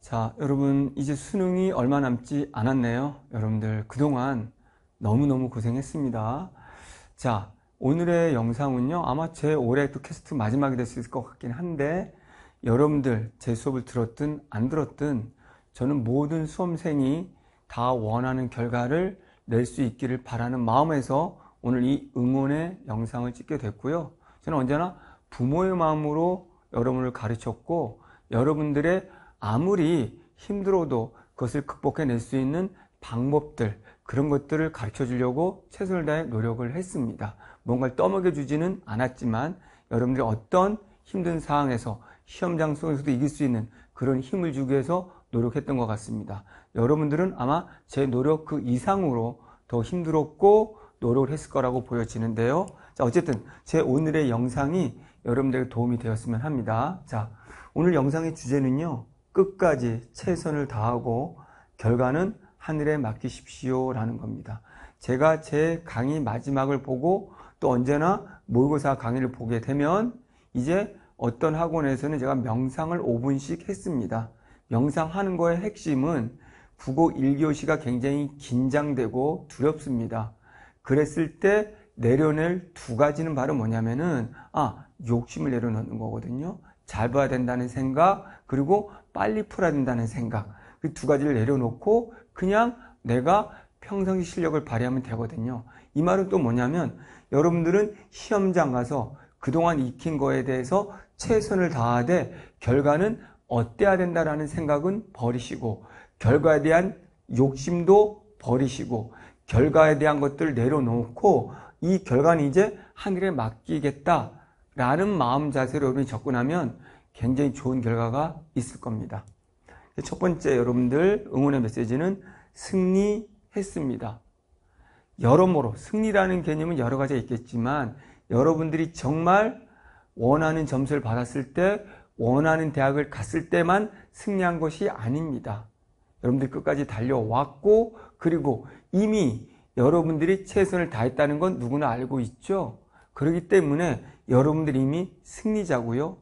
자, 여러분, 이제 수능이 얼마 남지 않았네요. 여러분들, 그동안 너무너무 고생했습니다. 자, 오늘의 영상은요, 아마 제 올해 또 캐스트 마지막이 될 수 있을 것 같긴 한데, 여러분들, 제 수업을 들었든 안 들었든, 저는 모든 수험생이 다 원하는 결과를 낼 수 있기를 바라는 마음에서 오늘 이 응원의 영상을 찍게 됐고요. 저는 언제나 부모의 마음으로 여러분을 가르쳤고, 여러분들의 아무리 힘들어도 그것을 극복해낼 수 있는 방법들 그런 것들을 가르쳐 주려고 최선을 다해 노력을 했습니다. 뭔가를 떠먹여 주지는 않았지만 여러분들이 어떤 힘든 상황에서 시험장 속에서도 이길 수 있는 그런 힘을 주기 위해서 노력했던 것 같습니다. 여러분들은 아마 제 노력 그 이상으로 더 힘들었고 노력을 했을 거라고 보여지는데요. 자, 어쨌든 제 오늘의 영상이 여러분들에게 도움이 되었으면 합니다. 자, 오늘 영상의 주제는요. 끝까지 최선을 다하고 결과는 하늘에 맡기십시오 라는 겁니다. 제가 제 강의 마지막을 보고 또 언제나 모의고사 강의를 보게 되면 이제 어떤 학원에서는 제가 명상을 5분씩 했습니다. 명상하는 거의 핵심은 국어 1교시가 굉장히 긴장되고 두렵습니다. 그랬을 때 내려낼 두 가지는 바로 뭐냐면은 아 욕심을 내려놓는 거거든요. 잘 봐야 된다는 생각 그리고 빨리 풀어야 된다는 생각 그 두 가지를 내려놓고 그냥 내가 평상시 실력을 발휘하면 되거든요. 이 말은 또 뭐냐면 여러분들은 시험장 가서 그동안 익힌 거에 대해서 최선을 다하되 결과는 어때야 된다라는 생각은 버리시고 결과에 대한 욕심도 버리시고 결과에 대한 것들을 내려놓고 이 결과는 이제 하늘에 맡기겠다라는 마음 자세로 여러분이 접근하면 굉장히 좋은 결과가 있을 겁니다. 첫 번째 여러분들 응원의 메시지는 승리했습니다. 여러모로 승리라는 개념은 여러 가지가 있겠지만 여러분들이 정말 원하는 점수를 받았을 때 원하는 대학을 갔을 때만 승리한 것이 아닙니다. 여러분들 끝까지 달려왔고 그리고 이미 여러분들이 최선을 다했다는 건 누구나 알고 있죠. 그렇기 때문에 여러분들이 이미 승리자고요.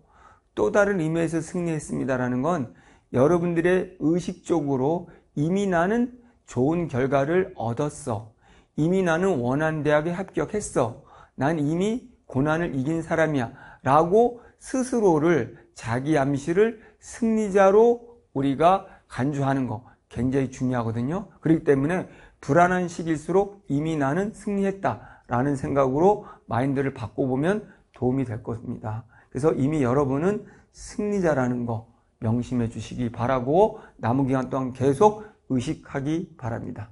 또 다른 의미에서 승리했습니다라는 건 여러분들의 의식적으로 이미 나는 좋은 결과를 얻었어. 이미 나는 원한 대학에 합격했어. 난 이미 고난을 이긴 사람이야. 라고 스스로를, 자기 암시를 승리자로 우리가 간주하는 거 굉장히 중요하거든요. 그렇기 때문에 불안한 시기일수록 이미 나는 승리했다. 라는 생각으로 마인드를 바꿔보면 도움이 될것입니다 그래서 이미 여러분은 승리자라는 거 명심해 주시기 바라고 남은 기간 동안 계속 의식하기 바랍니다.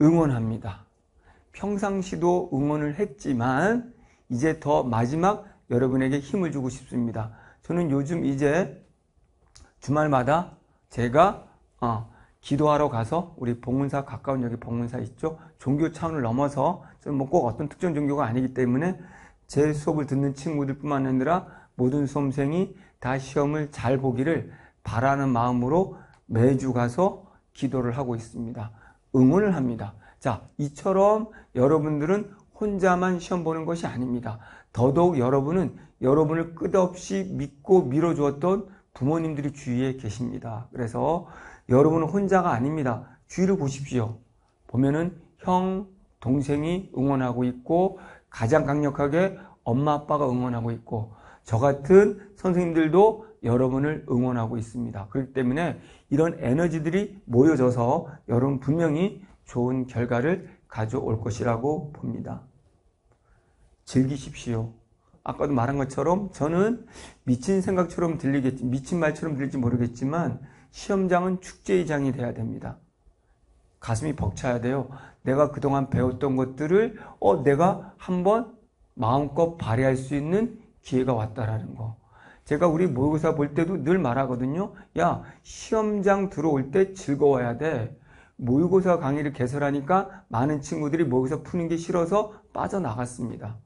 응원합니다. 평상시도 응원을 했지만 이제 더 마지막 여러분에게 힘을 주고 싶습니다. 저는 요즘 이제 주말마다 제가 어, 기도하러 가서 우리 봉문사 가까운 여기 봉문사 있죠? 종교 차원을 넘어서 저는 뭐꼭 어떤 특정 종교가 아니기 때문에 제 수업을 듣는 친구들뿐만 아니라 모든 수험생이 다 시험을 잘 보기를 바라는 마음으로 매주 가서 기도를 하고 있습니다. 응원을 합니다. 자, 이처럼 여러분들은 혼자만 시험 보는 것이 아닙니다. 더더욱 여러분은 여러분을 끝없이 믿고 밀어주었던 부모님들이 주위에 계십니다. 그래서 여러분은 혼자가 아닙니다. 주위를 보십시오. 보면은 형, 동생이 응원하고 있고 가장 강력하게 엄마 아빠가 응원하고 있고 저 같은 선생님들도 여러분을 응원하고 있습니다. 그렇기 때문에 이런 에너지들이 모여져서 여러분 분명히 좋은 결과를 가져올 것이라고 봅니다. 즐기십시오. 아까도 말한 것처럼 저는 미친 생각처럼 들리겠지, 미친 말처럼 들릴지 모르겠지만 시험장은 축제의 장이 돼야 됩니다. 가슴이 벅차야 돼요. 내가 그동안 배웠던 것들을 어 내가 한번 마음껏 발휘할 수 있는 기회가 왔다라는 거. 제가 우리 모의고사 볼 때도 늘 말하거든요. 야, 시험장 들어올 때 즐거워야 돼. 모의고사 강의를 개설하니까 많은 친구들이 모의고사 푸는 게 싫어서 빠져나갔습니다.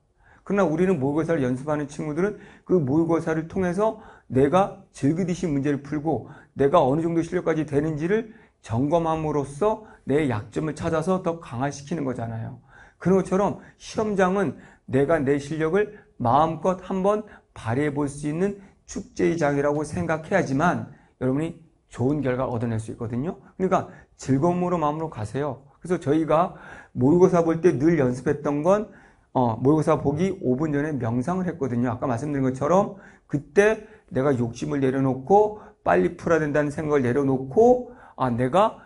그러나 우리는 모의고사를 연습하는 친구들은 그 모의고사를 통해서 내가 즐기듯이 문제를 풀고 내가 어느 정도 실력까지 되는지를 점검함으로써 내 약점을 찾아서 더 강화시키는 거잖아요. 그런 것처럼 시험장은 내가 내 실력을 마음껏 한번 발휘해 볼 수 있는 축제의 장이라고 생각해야지만 여러분이 좋은 결과를 얻어낼 수 있거든요. 그러니까 즐거움으로 마음으로 가세요. 그래서 저희가 모의고사 볼 때 늘 연습했던 건 어, 모의고사 보기 5분 전에 명상을 했거든요. 아까 말씀드린 것처럼 그때 내가 욕심을 내려놓고 빨리 풀어야 된다는 생각을 내려놓고 아, 내가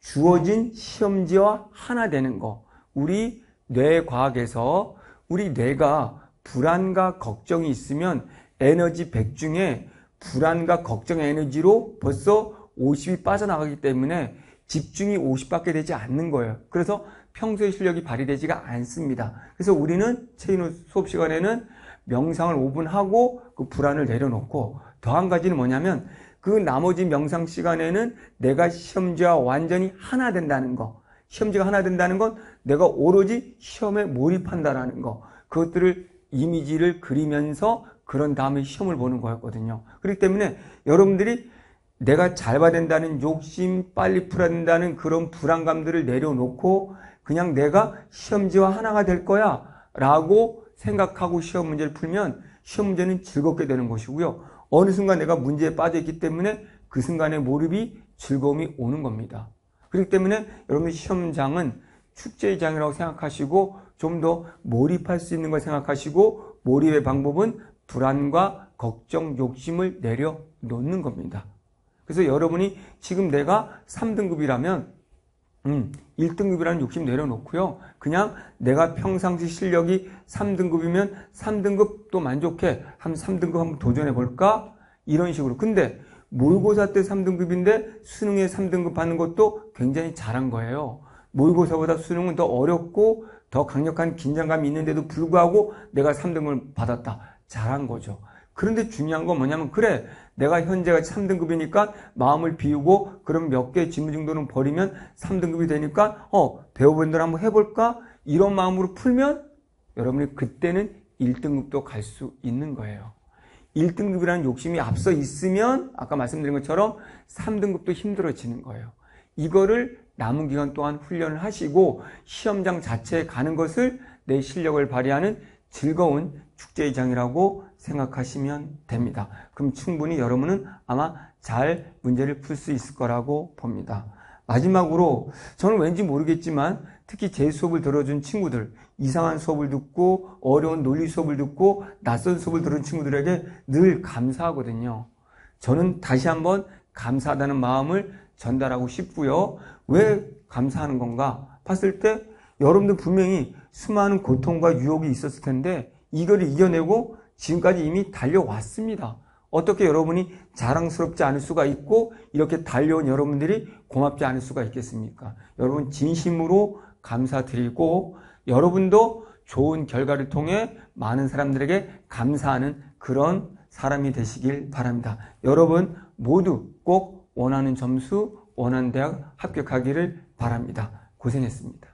주어진 시험지와 하나 되는 거. 우리 뇌과학에서 우리 뇌가 불안과 걱정이 있으면 에너지 100 중에 불안과 걱정 에너지로 벌써 50이 빠져나가기 때문에 집중이 50밖에 되지 않는 거예요. 그래서 평소에 실력이 발휘되지가 않습니다. 그래서 우리는 체인 수업 시간에는 명상을 5분 하고 그 불안을 내려놓고 더 한 가지는 뭐냐면 그 나머지 명상 시간에는 내가 시험지와 완전히 하나 된다는 것. 시험지가 하나 된다는 건 내가 오로지 시험에 몰입한다라는 것. 그것들을 이미지를 그리면서 그런 다음에 시험을 보는 거였거든요. 그렇기 때문에 여러분들이 내가 잘 봐야 된다는 욕심, 빨리 풀어야 된다는 그런 불안감들을 내려놓고 그냥 내가 시험지와 하나가 될 거야 라고 생각하고 시험 문제를 풀면 시험 문제는 즐겁게 되는 것이고요. 어느 순간 내가 문제에 빠져있기 때문에 그순간에 몰입이 즐거움이 오는 겁니다. 그렇기 때문에 여러분 시험장은 축제의 장이라고 생각하시고 좀 더 몰입할 수 있는 걸 생각하시고 몰입의 방법은 불안과 걱정, 욕심을 내려놓는 겁니다. 그래서 여러분이 지금 내가 3등급이라면 음, 1등급이라는 욕심 내려놓고요. 그냥 내가 평상시 실력이 3등급이면 3등급도 만족해. 한 3등급 한번 도전해볼까? 이런 식으로. 근데 모의고사 때 3등급인데 수능에 3등급 받는 것도 굉장히 잘한 거예요. 모의고사보다 수능은 더 어렵고 더 강력한 긴장감이 있는데도 불구하고 내가 3등을 급 받았다. 잘한 거죠. 그런데 중요한 건 뭐냐면 그래 내가 현재가 3등급이니까 마음을 비우고 그럼 몇개 지문 정도는 버리면 3등급이 되니까 어 배우분들 한번 해볼까 이런 마음으로 풀면 여러분이 그때는 1등급도 갈 수 있는 거예요. 1등급이라는 욕심이 앞서 있으면 아까 말씀드린 것처럼 3등급도 힘들어지는 거예요. 이거를 남은 기간 동안 훈련을 하시고 시험장 자체에 가는 것을 내 실력을 발휘하는 즐거운 축제의 장이라고 생각하시면 됩니다. 그럼 충분히 여러분은 아마 잘 문제를 풀 수 있을 거라고 봅니다. 마지막으로 저는 왠지 모르겠지만 특히 제 수업을 들어준 친구들, 이상한 수업을 듣고 어려운 논리 수업을 듣고 낯선 수업을 들은 친구들에게 늘 감사하거든요. 저는 다시 한번 감사하다는 마음을 전달하고 싶고요. 왜 감사하는 건가? 봤을 때 여러분들 분명히 수많은 고통과 유혹이 있었을 텐데 이걸 이겨내고 지금까지 이미 달려왔습니다. 어떻게 여러분이 자랑스럽지 않을 수가 있고 이렇게 달려온 여러분들이 고맙지 않을 수가 있겠습니까? 여러분 진심으로 감사드리고 여러분도 좋은 결과를 통해 많은 사람들에게 감사하는 그런 사람이 되시길 바랍니다. 여러분 모두 꼭 원하는 점수, 원하는 대학 합격하기를 바랍니다. 고생했습니다.